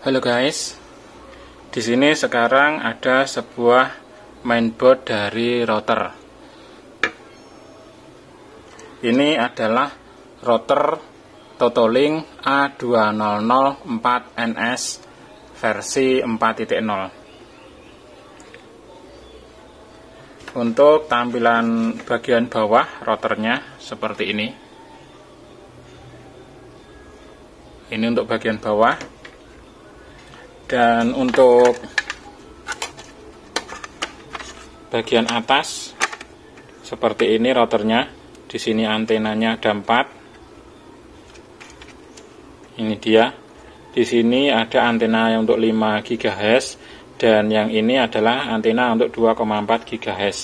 Halo guys, di sini sekarang ada sebuah mainboard dari router. Ini adalah router Totolink A2004NS versi 4.0. Untuk tampilan bagian bawah routernya seperti ini. Ini untuk bagian bawah dan untuk bagian atas seperti ini routernya di sini antenanya ada 4 ini dia di sini ada antena yang untuk 5 GHz dan yang ini adalah antena untuk 2,4 GHz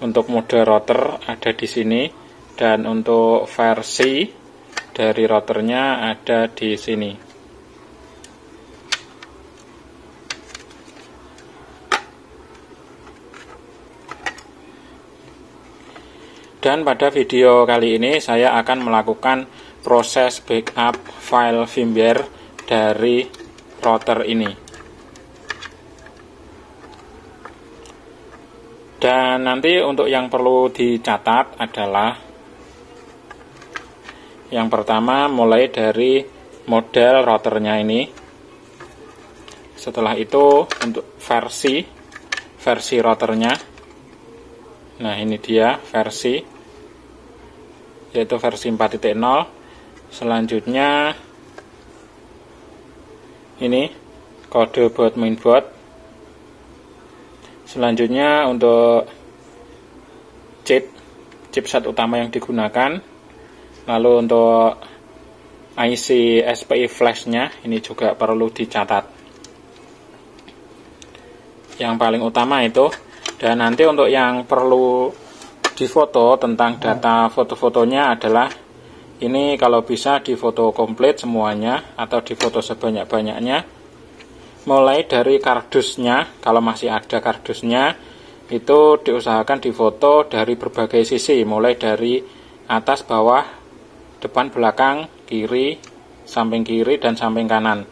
untuk mode router ada di sini dan untuk versi dari routernya ada di sini dan pada video kali ini saya akan melakukan proses backup file firmware dari router ini Dan nanti untuk yang perlu dicatat adalah yang pertama mulai dari model routernya ini. Setelah itu untuk versi versi routernya. Nah, ini dia versi yaitu versi 4.0. Selanjutnya ini kode buat mainboard. Selanjutnya untuk chip chipset utama yang digunakan lalu untuk IC SPI flashnya ini juga perlu dicatat yang paling utama itu dan nanti untuk yang perlu difoto tentang data foto-fotonya adalah ini kalau bisa difoto komplit semuanya atau difoto sebanyak-banyaknya mulai dari kardusnya kalau masih ada kardusnya itu diusahakan difoto dari berbagai sisi mulai dari atas bawah depan belakang, kiri, samping kiri dan samping kanan.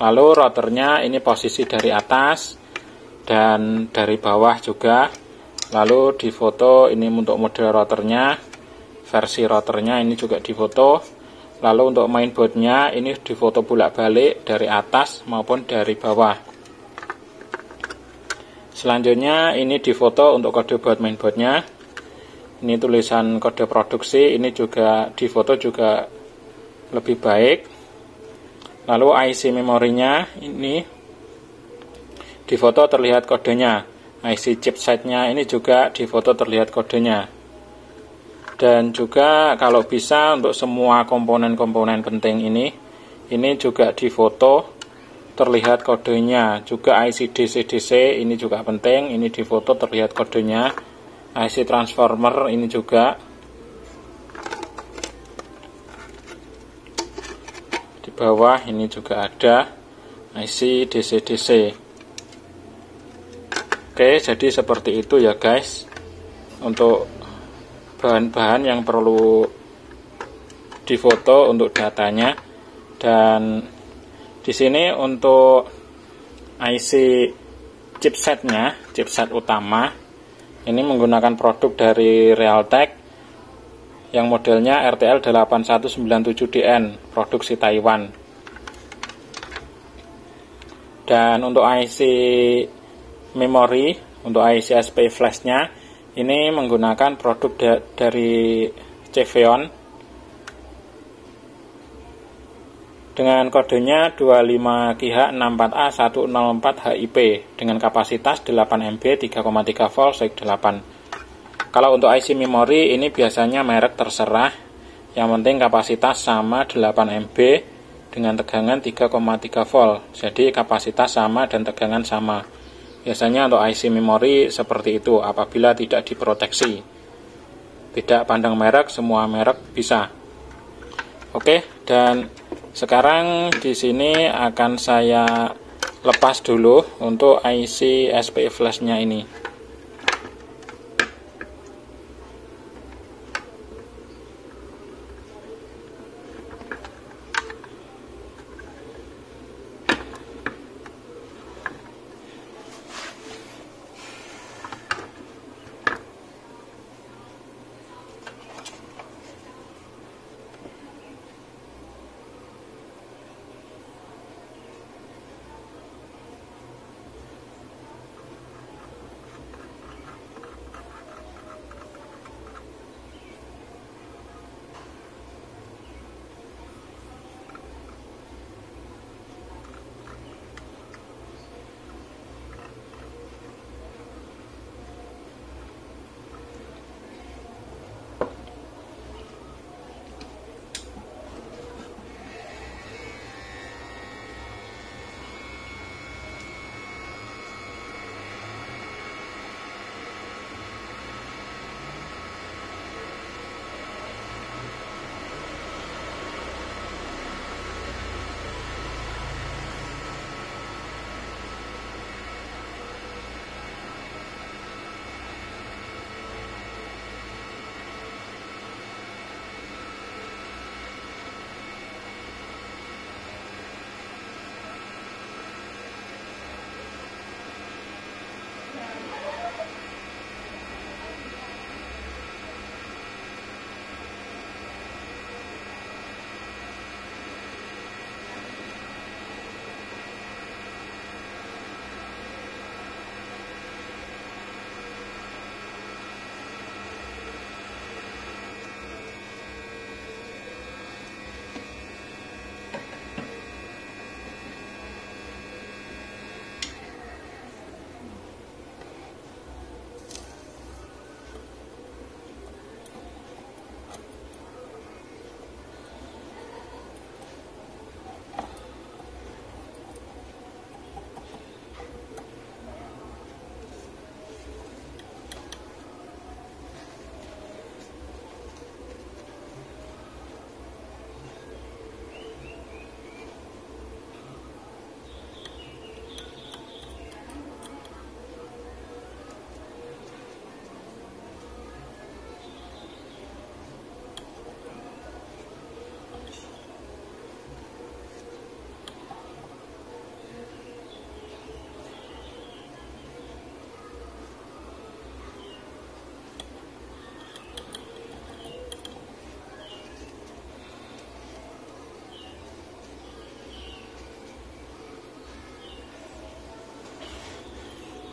Lalu roternya ini posisi dari atas dan dari bawah juga. Lalu di foto ini untuk model roternya, versi roternya ini juga di foto Lalu untuk mainboardnya ini di foto bolak-balik dari atas maupun dari bawah. Selanjutnya ini di foto untuk kode buat mainboardnya ini tulisan kode produksi ini juga di foto juga lebih baik lalu IC memorinya ini di foto terlihat kodenya IC chipsetnya ini juga di foto terlihat kodenya dan juga kalau bisa untuk semua komponen-komponen penting ini ini juga di foto terlihat kodenya juga IC DC-DC ini juga penting ini di foto terlihat kodenya IC transformer ini juga di bawah ini juga ada nah, IC DC-DC oke jadi seperti itu ya guys untuk bahan-bahan yang perlu difoto untuk datanya dan di sini untuk IC chipsetnya chipset utama ini menggunakan produk dari Realtek yang modelnya RTL 8197DN, produksi Taiwan. Dan untuk IC memory, untuk IC SP flashnya, ini menggunakan produk da dari Ceveon dengan kodenya 25 KH 64A 104 HIP dengan kapasitas 8 MB 3,3 volt 8. Kalau untuk IC memory ini biasanya merek terserah. Yang penting kapasitas sama 8 MB dengan tegangan 3,3 volt. Jadi kapasitas sama dan tegangan sama. Biasanya untuk IC memory seperti itu apabila tidak diproteksi. Tidak pandang merek, semua merek bisa. Oke, dan sekarang di sini akan saya lepas dulu untuk IC SP flashnya ini.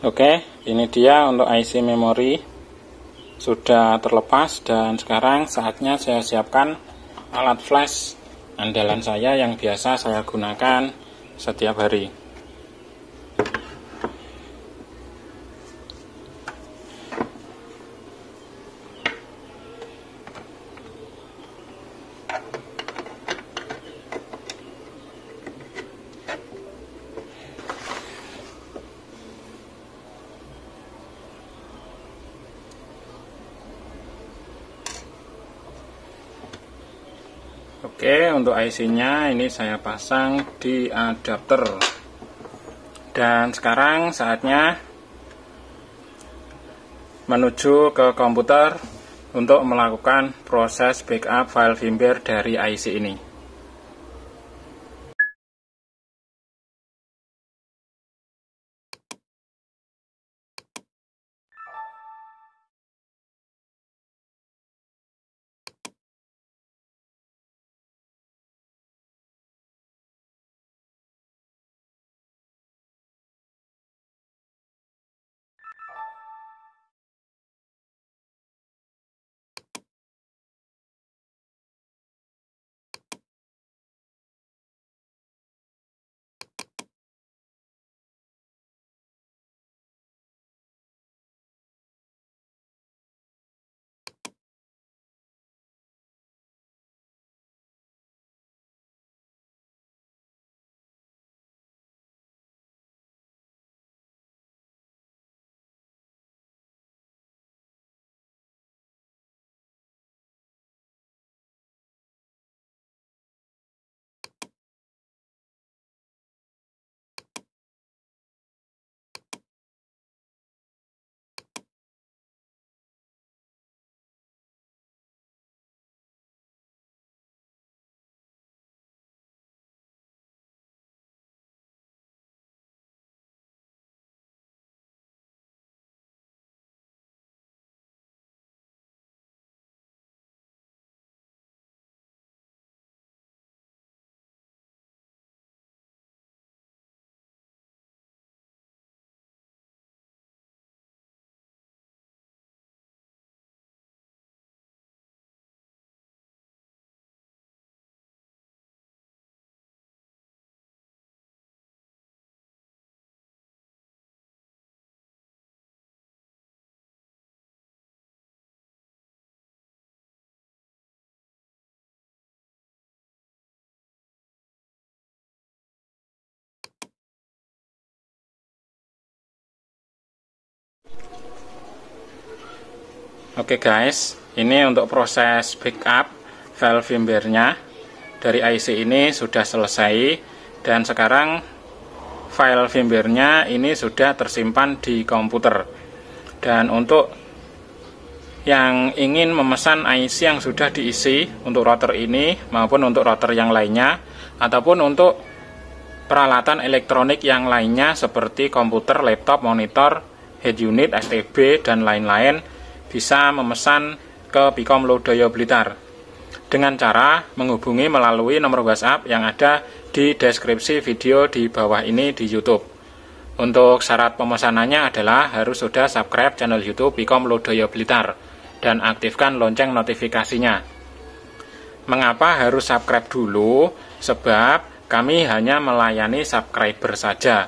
Oke, ini dia untuk IC memory sudah terlepas dan sekarang saatnya saya siapkan alat flash andalan saya yang biasa saya gunakan setiap hari. untuk IC-nya ini saya pasang di adapter dan sekarang saatnya menuju ke komputer untuk melakukan proses backup file firmware dari IC ini Oke okay guys, ini untuk proses backup file firmware-nya dari IC ini sudah selesai dan sekarang file firmware-nya ini sudah tersimpan di komputer. Dan untuk yang ingin memesan IC yang sudah diisi untuk router ini maupun untuk router yang lainnya ataupun untuk peralatan elektronik yang lainnya seperti komputer, laptop, monitor, head unit, STB dan lain-lain bisa memesan ke Pikom lodoyo Blitar dengan cara menghubungi melalui nomor WhatsApp yang ada di deskripsi video di bawah ini di YouTube. Untuk syarat pemesanannya adalah harus sudah subscribe channel YouTube Pikom lodoyo Blitar dan aktifkan lonceng notifikasinya. Mengapa harus subscribe dulu? Sebab kami hanya melayani subscriber saja.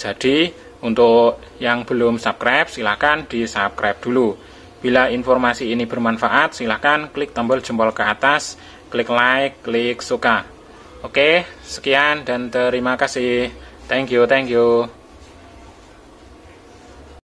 Jadi, untuk yang belum subscribe, silahkan di-subscribe dulu Bila informasi ini bermanfaat, silahkan klik tombol jempol ke atas, klik like, klik suka. Oke, sekian dan terima kasih. Thank you, thank you.